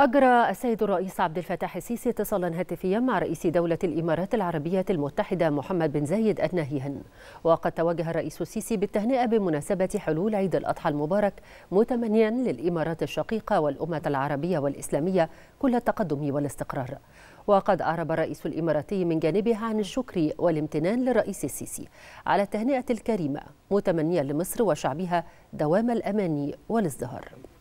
أجرى السيد الرئيس عبد الفتاح السيسي اتصالا هاتفيا مع رئيس دولة الإمارات العربية المتحدة محمد بن زايد أدناهيهن وقد توجه الرئيس السيسي بالتهنئة بمناسبة حلول عيد الأضحى المبارك متمنيا للإمارات الشقيقة والأمة العربية والإسلامية كل التقدم والاستقرار وقد أعرب الرئيس الإماراتي من جانبه عن الشكر والامتنان للرئيس السيسي على التهنئة الكريمة متمنيا لمصر وشعبها دوام الأمان والازدهار